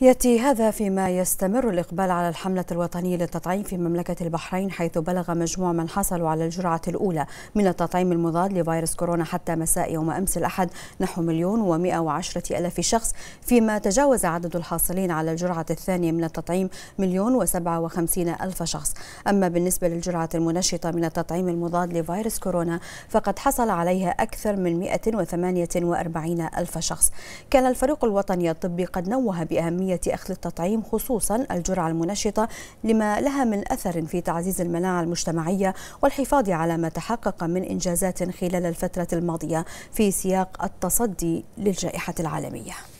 يأتي هذا فيما يستمر الإقبال على الحملة الوطنية للتطعيم في مملكة البحرين حيث بلغ مجموع من حصلوا على الجرعة الأولى من التطعيم المضاد لفيروس كورونا حتى مساء يوم أمس الأحد نحو مليون ومئة وعشرة ألف شخص فيما تجاوز عدد الحاصلين على الجرعة الثانية من التطعيم مليون وسبعة وخمسين ألف شخص أما بالنسبة للجرعة المنشطة من التطعيم المضاد لفيروس كورونا فقد حصل عليها أكثر من وأربعين ألف شخص كان الفريق الوطني الطبي قد نوه بأهمية أهمية أخذ التطعيم خصوصا الجرعة المنشطة لما لها من أثر في تعزيز المناعة المجتمعية والحفاظ على ما تحقق من إنجازات خلال الفترة الماضية في سياق التصدي للجائحة العالمية